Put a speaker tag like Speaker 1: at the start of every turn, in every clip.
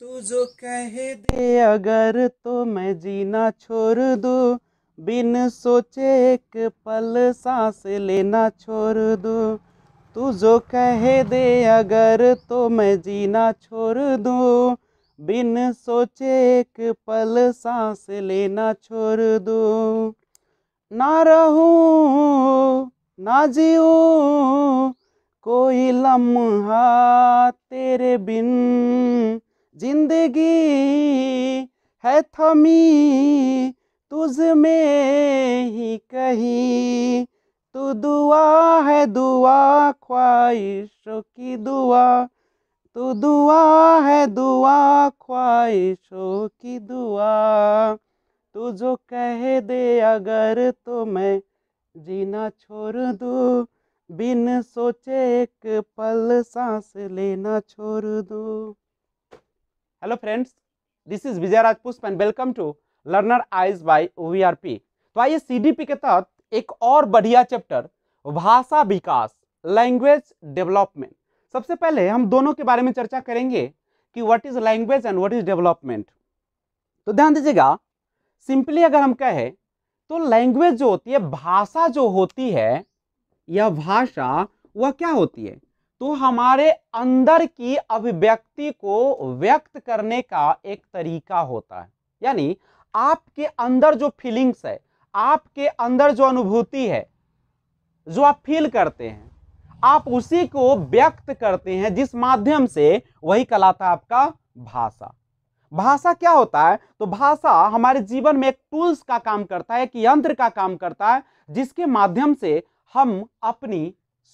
Speaker 1: तू जो कह दे अगर तो मैं जीना छोड़ दू बिन सोचे एक पल सांस लेना छोड़ दू तू जो कह दे अगर तो मैं जीना छोड़ दू बिन सोचे एक पल सांस लेना छोड़ दू ना रहू ना जीओ कोई लम्हा तेरे बिन जिंदगी है थमी तुझ में ही कही तू दुआ है दुआ ख्वाहिशों की दुआ तू दुआ है दुआ ख्वाहिशों की दुआ तू जो कह दे अगर तो मैं जीना छोड़ दूँ बिन सोचे एक पल सांस लेना छोड़ दूँ hello friends this is Vijay Rajpushp and welcome to
Speaker 2: learner eyes by OVRP तो आइए सीडीपी के तहत एक और बढ़िया चैप्टर भाषा विकास लैंग्वेज डेवलपमेंट सबसे पहले हम दोनों के बारे में चर्चा करेंगे कि what is language and what is development तो ध्यान दीजिएगा सिंपली अगर हम कहें तो लैंग्वेज जो होती है भाषा जो होती है यह भाषा वह क्या होती है तो हमारे अंदर की अभिव्यक्ति को व्यक्त करने का एक तरीका होता है यानी आपके अंदर जो फीलिंग्स है आपके अंदर जो अनुभूति है जो आप फील करते हैं आप उसी को व्यक्त करते हैं जिस माध्यम से वही कलाता आपका भाषा भाषा क्या होता है तो भाषा हमारे जीवन में एक टूल्स का काम करता है एक यंत्र का काम करता है जिसके माध्यम से हम अपनी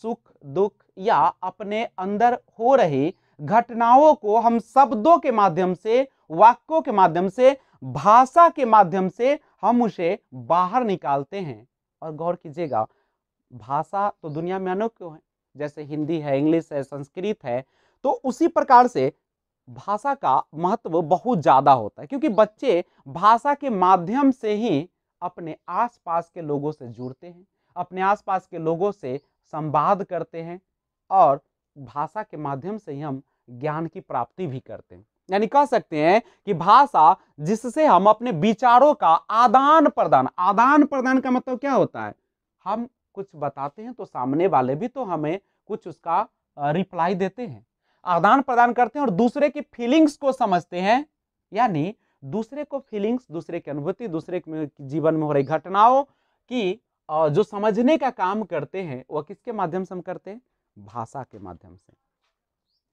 Speaker 2: सुख दुख या अपने अंदर हो रही घटनाओं को हम शब्दों के माध्यम से वाक्यों के माध्यम से भाषा के माध्यम से हम उसे बाहर निकालते हैं और गौर कीजिएगा भाषा तो दुनिया में अनोख्यों है जैसे हिंदी है इंग्लिश है संस्कृत है तो उसी प्रकार से भाषा का महत्व बहुत ज़्यादा होता है क्योंकि बच्चे भाषा के माध्यम से ही अपने आसपास के लोगों से जुड़ते हैं अपने आसपास के लोगों से संवाद करते हैं और भाषा के माध्यम से ही हम ज्ञान की प्राप्ति भी करते हैं यानी कह सकते हैं कि भाषा जिससे हम अपने विचारों का आदान प्रदान आदान प्रदान का मतलब क्या होता है हम कुछ बताते हैं तो सामने वाले भी तो हमें कुछ उसका रिप्लाई देते हैं आदान प्रदान करते हैं और दूसरे की फीलिंग्स को समझते हैं यानी दूसरे को फीलिंग्स दूसरे की अनुभूति दूसरे के जीवन में हो रही घटनाओं की जो समझने का काम करते हैं वह किसके माध्यम से हम करते हैं भाषा के माध्यम से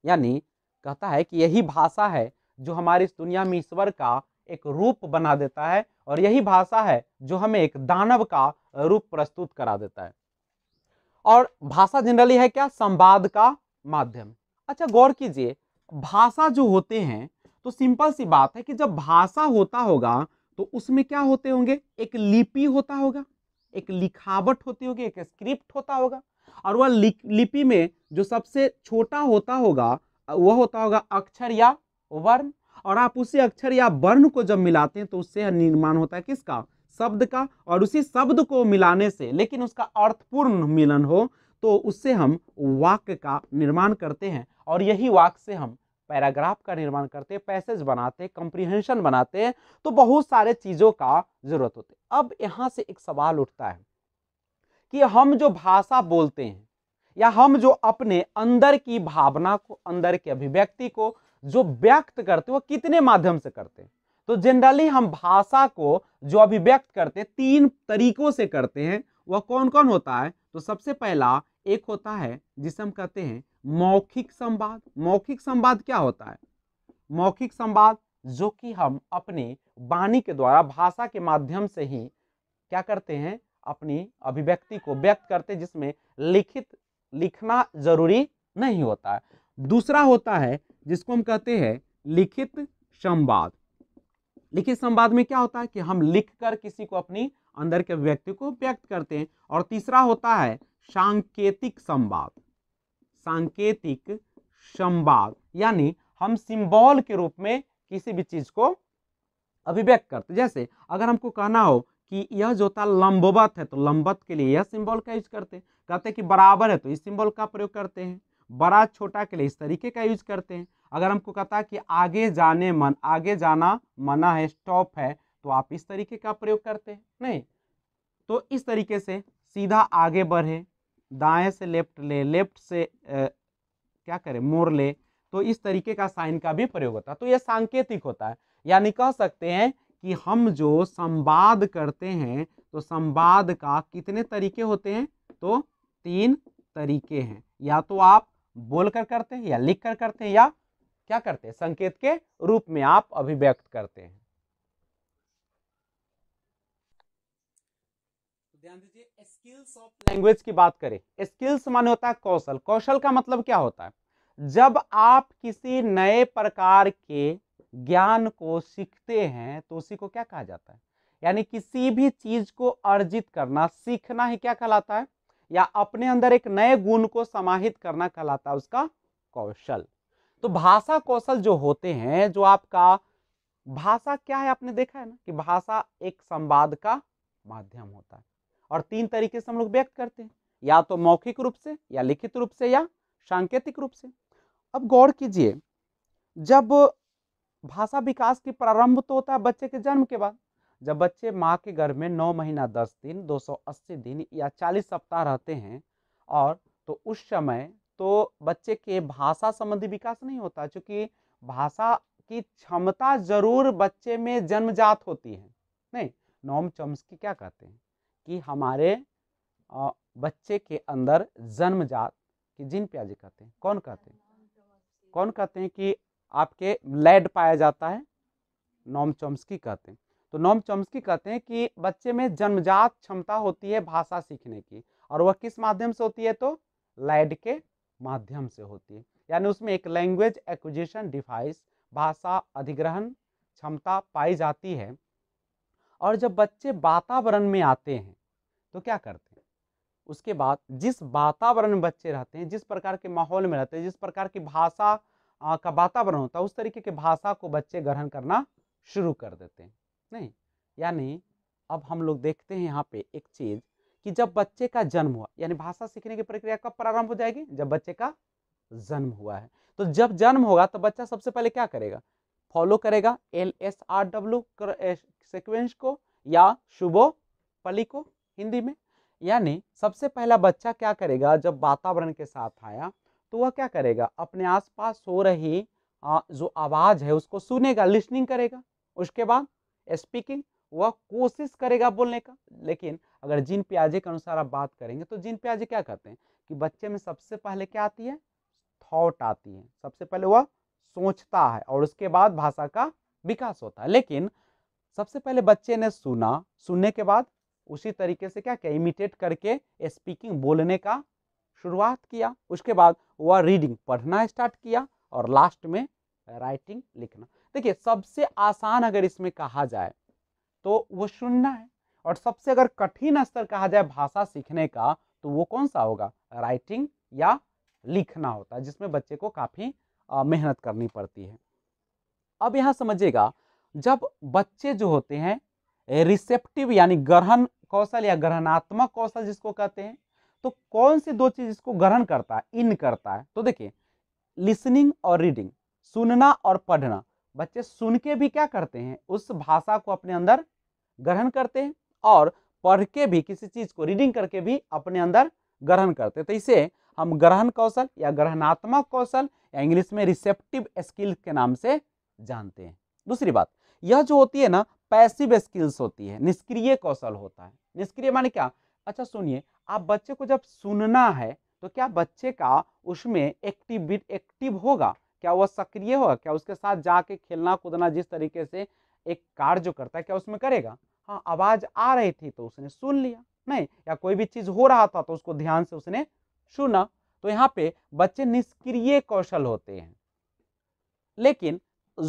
Speaker 2: यानी कहता है कि यही भाषा है जो हमारे इस दुनिया में ईश्वर का एक रूप बना देता है और यही भाषा है जो हमें एक दानव का रूप प्रस्तुत करा देता है और भाषा जनरली है क्या संवाद का माध्यम अच्छा गौर कीजिए भाषा जो होते हैं तो सिंपल सी बात है कि जब भाषा होता होगा तो उसमें क्या होते होंगे एक लिपि होता होगा एक लिखावट होती होगी एक स्क्रिप्ट होता होगा और वह लिपि में जो सबसे छोटा होता होगा वह होता होगा अक्षर या वर्ण और आप उसी अक्षर या वर्ण को जब मिलाते हैं तो उससे निर्माण होता है किसका शब्द का और उसी शब्द को मिलाने से लेकिन उसका अर्थपूर्ण मिलन हो तो उससे हम वाक्य का निर्माण करते हैं और यही वाक्य से हम पैराग्राफ का निर्माण करते पैसेज बनाते कंप्रीहेंशन बनाते हैं तो बहुत सारे चीज़ों का जरूरत होती अब यहाँ से एक सवाल उठता है कि हम जो भाषा बोलते हैं या हम जो अपने अंदर की भावना को अंदर के अभिव्यक्ति को जो व्यक्त करते हैं वो कितने माध्यम से करते हैं तो जनरली हम भाषा को जो अभिव्यक्त करते हैं तीन तरीकों से करते हैं वह कौन कौन होता है तो सबसे पहला एक होता है जिसे हम कहते हैं मौखिक संवाद मौखिक संवाद क्या होता है मौखिक संवाद जो कि हम अपने वाणी के द्वारा भाषा के माध्यम से ही क्या करते हैं अपनी अभिव्यक्ति को व्यक्त करते जिसमें लिखित लिखना जरूरी नहीं होता है दूसरा होता है जिसको हम कहते हैं लिखित संवाद लिखित संवाद में क्या होता है कि हम लिख कर किसी को अपनी अंदर के व्यक्ति को व्यक्त करते हैं और तीसरा होता है सांकेतिक संवाद सांकेतिक संवाद यानी हम सिंबल के रूप में किसी भी चीज़ को अभिव्यक्त करते जैसे अगर हमको कहना हो कि यह जो था लंबवत है तो लंबवत के लिए यह सिंबल का यूज करते हैं कहते हैं कि बराबर है तो इस सिंबल का प्रयोग करते हैं बड़ा छोटा के लिए इस तरीके का यूज करते हैं अगर हमको कहता है कि आगे जाने मन आगे जाना मना है स्टॉप है तो आप इस तरीके का प्रयोग करते हैं नहीं तो इस तरीके से सीधा आगे बढ़े दाएं से लेफ्ट ले लेफ्ट से आ, क्या करें मोर ले तो इस तरीके का साइन का भी प्रयोग होता है तो यह सांकेतिक होता है यानी कह सकते हैं कि हम जो संवाद करते हैं तो संवाद का कितने तरीके होते हैं तो तीन तरीके हैं या तो आप बोल कर करते हैं या लिख कर करते हैं या क्या करते हैं संकेत के रूप में आप अभिव्यक्त करते हैं स्किल्स ऑफ लैंग्वेज की बात करें स्किल्स माने होता है कौशल कौशल का मतलब क्या होता है जब आप किसी नए प्रकार के ज्ञान को सीखते हैं तो उसी को क्या कहा जाता है यानी किसी भी चीज को अर्जित करना सीखना ही क्या कहलाता है या अपने अंदर एक नए गुण को समाहित करना कहलाता है उसका कौशल तो भाषा कौशल जो होते हैं जो आपका भाषा क्या है आपने देखा है ना कि भाषा एक संवाद का माध्यम होता है और तीन तरीके से हम लोग व्यक्त करते हैं या तो मौखिक रूप से या लिखित रूप से या सांकेतिक रूप से अब गौर कीजिए जब भाषा विकास की प्रारंभ तो होता है बच्चे के जन्म के बाद जब बच्चे माँ के घर में नौ महीना दस दिन दो सौ अस्सी दिन या चालीस सप्ताह रहते हैं और तो उस समय तो बच्चे के भाषा संबंधी विकास नहीं होता क्योंकि भाषा की क्षमता जरूर बच्चे में जन्मजात होती है नहीं चम्स की क्या कहते हैं कि हमारे बच्चे के अंदर जन्मजात कि जिन प्याजी कहते हैं कौन कहते हैं कौन कहते हैं कि आपके लेड पाया जाता है नॉम चॉम्स्की कहते हैं तो नॉम चॉम्स्की कहते हैं कि बच्चे में जन्मजात क्षमता होती है भाषा सीखने की और वह किस माध्यम से होती है तो लेड के माध्यम से होती है यानी उसमें एक लैंग्वेज एक्विजिशन डिवाइस भाषा अधिग्रहण क्षमता पाई जाती है और जब बच्चे वातावरण में आते हैं तो क्या करते हैं उसके बाद जिस वातावरण में बच्चे रहते हैं जिस प्रकार के माहौल में रहते हैं जिस प्रकार की भाषा का वातावरण होता है उस तरीके की भाषा को बच्चे ग्रहण करना शुरू कर देते हैं नहीं यानी अब हम लोग देखते हैं यहाँ पे एक चीज़ कि जब बच्चे का जन्म हुआ यानी भाषा सीखने की प्रक्रिया कब प्रारंभ हो जाएगी जब बच्चे का जन्म हुआ है तो जब जन्म होगा तो बच्चा सबसे पहले क्या करेगा फॉलो करेगा L S R W sequence को या शुभो पली को हिंदी में यानी सबसे पहला बच्चा क्या करेगा जब वातावरण के साथ आया तो वह क्या करेगा अपने आसपास हो रही जो आवाज़ है उसको सुनेगा लिसनिंग करेगा उसके बाद स्पीकिंग वह कोशिश करेगा बोलने का लेकिन अगर जिन प्याजे के अनुसार आप बात करेंगे तो जिन प्याजे क्या कहते हैं कि बच्चे में सबसे पहले क्या आती है थॉट आती है सबसे पहले वह सोचता है और उसके बाद भाषा का विकास होता है लेकिन सबसे पहले बच्चे ने सुना सुनने के बाद उसी तरीके से क्या क्या इमिटेट करके स्पीकिंग बोलने का शुरुआत किया उसके बाद वह रीडिंग पढ़ना स्टार्ट किया और लास्ट में राइटिंग लिखना देखिए सबसे आसान अगर इसमें कहा जाए तो वो सुनना है और सबसे अगर कठिन स्तर कहा जाए भाषा सीखने का तो वो कौन सा होगा राइटिंग या लिखना होता है जिसमें बच्चे को काफ़ी मेहनत करनी पड़ती है अब यहाँ समझिएगा जब बच्चे जो होते हैं रिसेप्टिव यानी ग्रहण कौशल या ग्रहणात्मक कौशल जिसको कहते हैं तो कौन सी दो चीज़ इसको ग्रहण करता है इन करता है तो देखिए लिसनिंग और रीडिंग सुनना और पढ़ना बच्चे सुन के भी क्या करते हैं उस भाषा को अपने अंदर ग्रहण करते हैं और पढ़ के भी किसी चीज़ को रीडिंग करके भी अपने अंदर ग्रहण करते हैं तो इसे हम ग्रहण कौशल या ग्रहणात्मक कौशल या इंग्लिश में रिसेप्टिव स्किल के नाम से जानते हैं दूसरी बात यह जो होती है ना पैसिव स्किल्स होती है निष्क्रिय कौशल होता है निष्क्रिय माने क्या अच्छा सुनिए आप बच्चे को जब सुनना है तो क्या बच्चे का उसमें एक्टिव एक्टिव होगा क्या वह सक्रिय होगा क्या उसके साथ जाके खेलना कूदना जिस तरीके से एक कार्य करता है क्या उसमें करेगा हाँ आवाज़ आ रही थी तो उसने सुन लिया नहीं या कोई भी चीज़ हो रहा था तो उसको ध्यान से उसने सुना तो यहाँ पे बच्चे निष्क्रिय कौशल होते हैं लेकिन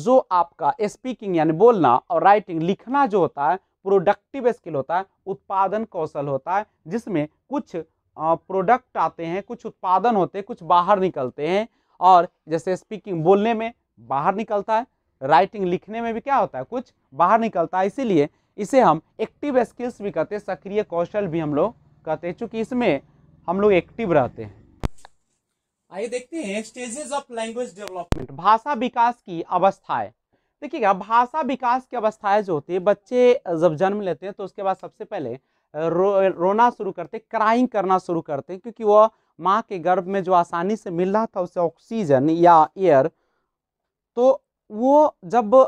Speaker 2: जो आपका स्पीकिंग यानी बोलना और राइटिंग लिखना जो होता है प्रोडक्टिव स्किल होता है उत्पादन कौशल होता है जिसमें कुछ प्रोडक्ट आते हैं कुछ उत्पादन होते हैं कुछ बाहर निकलते हैं और जैसे स्पीकिंग बोलने में बाहर निकलता है राइटिंग लिखने में भी क्या होता है कुछ बाहर निकलता है इसीलिए इसे हम एक्टिव स्किल्स भी कहते हैं सक्रिय कौशल भी हम लोग कहते हैं चूँकि इसमें हम लोग एक्टिव रहते हैं आइए देखते हैं स्टेजेस ऑफ लैंग्वेज डेवलपमेंट भाषा विकास की अवस्थाएं देखिएगा भाषा विकास की अवस्थाएं जो होती है बच्चे जब जन्म लेते हैं तो उसके बाद सबसे पहले रो, रोना शुरू करते हैं क्राइंग करना शुरू करते हैं क्योंकि वह माँ के गर्भ में जो आसानी से मिल रहा था उसे ऑक्सीजन या एयर तो वो जब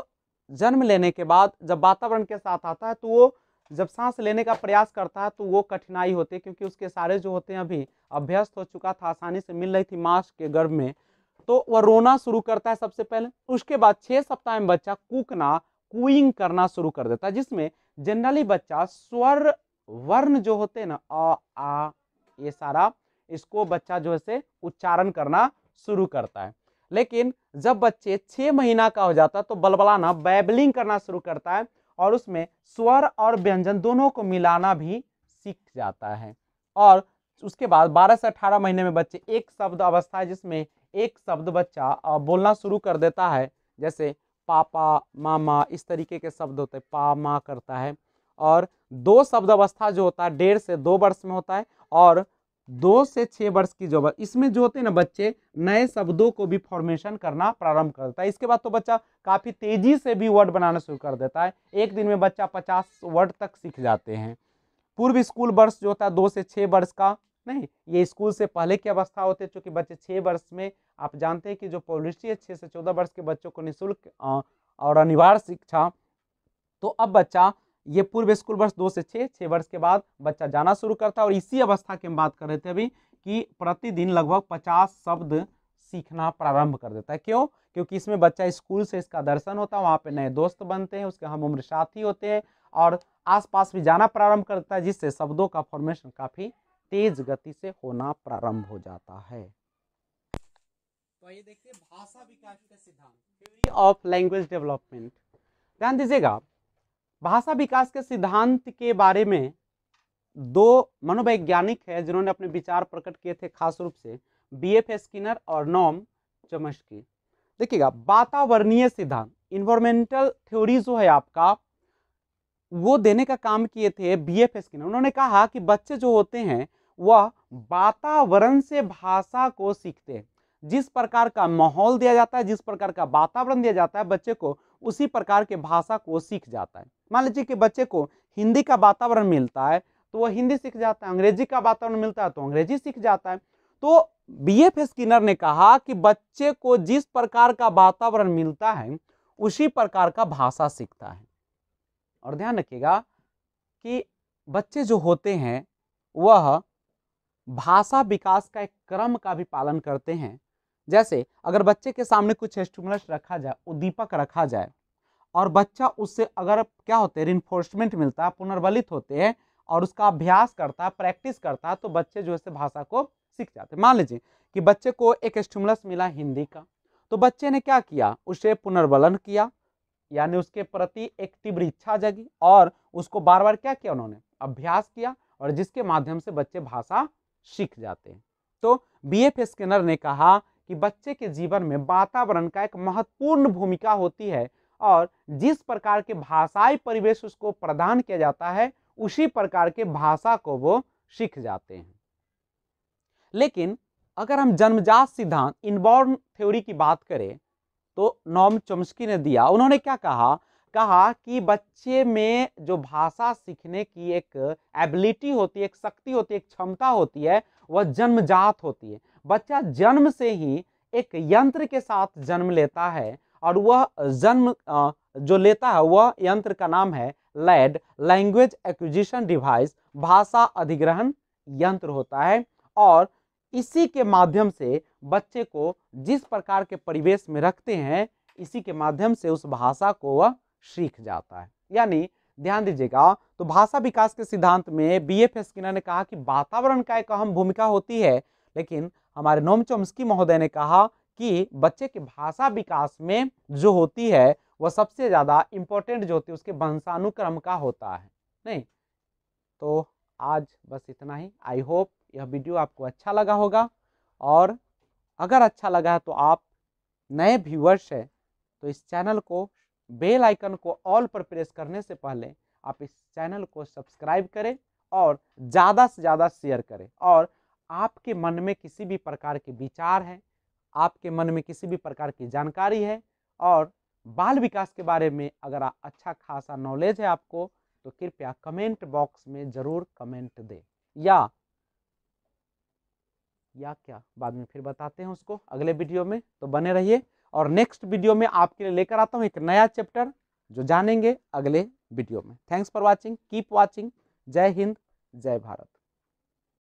Speaker 2: जन्म लेने के बाद जब वातावरण के साथ आता है तो वो जब सांस लेने का प्रयास करता है तो वो कठिनाई होती है क्योंकि उसके सारे जो होते हैं अभी अभ्यस्त हो चुका था आसानी से मिल रही थी मांस के गर्भ में तो वह रोना शुरू करता है सबसे पहले उसके बाद छः सप्ताह में बच्चा कूकना कुइंग करना शुरू कर देता है जिसमें जनरली बच्चा स्वर वर्ण जो होते हैं ना अ आ ये सारा इसको बच्चा जो है उच्चारण करना शुरू करता है लेकिन जब बच्चे छः महीना का हो जाता है तो बलबलाना बैबलिंग करना शुरू करता है और उसमें स्वर और व्यंजन दोनों को मिलाना भी सीख जाता है और उसके बाद 12 से 18 महीने में बच्चे एक शब्द अवस्था है जिसमें एक शब्द बच्चा बोलना शुरू कर देता है जैसे पापा मामा इस तरीके के शब्द होते हैं पा माँ करता है और दो शब्द अवस्था जो होता है डेढ़ से दो वर्ष में होता है और दो से छः वर्ष की जो इसमें जो होते हैं ना बच्चे नए शब्दों को भी फॉर्मेशन करना प्रारंभ करता है इसके बाद तो बच्चा काफ़ी तेज़ी से भी वर्ड बनाना शुरू कर देता है एक दिन में बच्चा पचास वर्ड तक सीख जाते हैं पूर्व स्कूल वर्ष जो होता है दो से छः वर्ष का नहीं ये स्कूल से पहले की अवस्था होती है चूँकि बच्चे छः वर्ष में आप जानते हैं कि जो पॉलिसी है छः से चौदह वर्ष के बच्चों को निःशुल्क और अनिवार्य शिक्षा तो अब बच्चा ये पूर्व स्कूल वर्ष दो से छः छः वर्ष के बाद बच्चा जाना शुरू करता है और इसी अवस्था की हम बात कर रहे थे अभी कि प्रतिदिन लगभग पचास शब्द सीखना प्रारंभ कर देता है क्यों क्योंकि इसमें बच्चा स्कूल से इसका दर्शन होता है वहाँ पे नए दोस्त बनते हैं उसके हम उम्र साथी होते हैं और आसपास भी जाना प्रारंभ करता है जिससे शब्दों का फॉर्मेशन काफ़ी तेज गति से होना प्रारंभ हो जाता है तो ये देखते भाषा विकास का सिद्धांत थ्योरी ऑफ लैंग्वेज डेवलपमेंट ध्यान दीजिएगा भाषा विकास के सिद्धांत के बारे में दो मनोवैज्ञानिक है जिन्होंने अपने विचार प्रकट किए थे खास रूप से बी एफ स्किनर और नॉम चमस्की देखिएगा वातावरणीय सिद्धांत इन्वायरमेंटल थ्योरी जो है आपका वो देने का काम किए थे बी एफ स्किनर उन्होंने कहा कि बच्चे जो होते हैं वह वातावरण से भाषा को सीखते हैं जिस प्रकार का माहौल दिया जाता है जिस प्रकार का वातावरण दिया जाता है बच्चे को उसी प्रकार के भाषा को सीख जाता है मान लीजिए कि बच्चे को हिंदी का वातावरण मिलता है तो वह हिंदी सीख जाता है अंग्रेजी का वातावरण मिलता है तो अंग्रेजी सीख जाता है तो बी एफ स्किनर ने कहा कि बच्चे को जिस प्रकार का वातावरण मिलता है उसी प्रकार का भाषा सीखता है और ध्यान रखिएगा कि बच्चे जो होते हैं वह भाषा विकास का एक क्रम का भी पालन करते हैं जैसे अगर बच्चे के सामने कुछ स्टिमुलस रखा जाए उद्दीपक रखा जाए और बच्चा उससे अगर क्या होते हैं रिन्फोर्समेंट मिलता है पुनर्बलित होते हैं और उसका अभ्यास करता है प्रैक्टिस करता है तो बच्चे जो है भाषा को सीख जाते हैं मान लीजिए कि बच्चे को एक स्टिमुलस मिला हिंदी का तो बच्चे ने क्या किया उसे पुनर्बलन किया यानी उसके प्रति एक तीव्र इच्छा जगी और उसको बार बार क्या किया उन्होंने अभ्यास किया और जिसके माध्यम से बच्चे भाषा सीख जाते हैं तो बी एफ स्किनर ने कहा कि बच्चे के जीवन में वातावरण का एक महत्वपूर्ण भूमिका होती है और जिस प्रकार के भाषाई परिवेश उसको प्रदान किया जाता है उसी प्रकार के भाषा को वो सीख जाते हैं लेकिन अगर हम जन्मजात सिद्धांत इनबॉर्न थ्योरी की बात करें तो नॉम चम्स्की ने दिया उन्होंने क्या कहा कहा कि बच्चे में जो भाषा सीखने की एक एबिलिटी होती है एक शक्ति होती है एक क्षमता होती है वह जन्मजात होती है बच्चा जन्म से ही एक यंत्र के साथ जन्म लेता है और वह जन्म जो लेता है वह यंत्र का नाम है लैड लैंग्वेज एक्विजिशन डिवाइस भाषा अधिग्रहण यंत्र होता है और इसी के माध्यम से बच्चे को जिस प्रकार के परिवेश में रखते हैं इसी के माध्यम से उस भाषा को वह सीख जाता है यानी ध्यान दीजिएगा तो भाषा विकास के सिद्धांत में बी एफ स्किनर ने कहा कि वातावरण का एक अहम भूमिका होती है लेकिन हमारे नोम चोमस्की महोदय ने कहा कि बच्चे के भाषा विकास में जो होती है वह सबसे ज़्यादा इम्पोर्टेंट जो होती है उसके वंशानुक्रम का होता है नहीं तो आज बस इतना ही आई होप यह वीडियो आपको अच्छा लगा होगा और अगर अच्छा लगा है तो आप नए व्यूअर्स हैं तो इस चैनल को बेल आइकन को ऑल पर प्रेस करने से पहले आप इस चैनल को सब्सक्राइब करें और ज़्यादा से ज़्यादा शेयर करें और आपके मन में किसी भी प्रकार के विचार हैं आपके मन में किसी भी प्रकार की जानकारी है और बाल विकास के बारे में अगर अच्छा खासा नॉलेज है आपको तो कृपया कमेंट बॉक्स में ज़रूर कमेंट दें या या क्या बाद में फिर बताते हैं उसको अगले वीडियो में तो बने रहिए और नेक्स्ट वीडियो में आपके लिए लेकर आता हूँ एक नया चैप्टर जो जानेंगे अगले वीडियो में thanks for watching keep watching जय हिंद जय भारत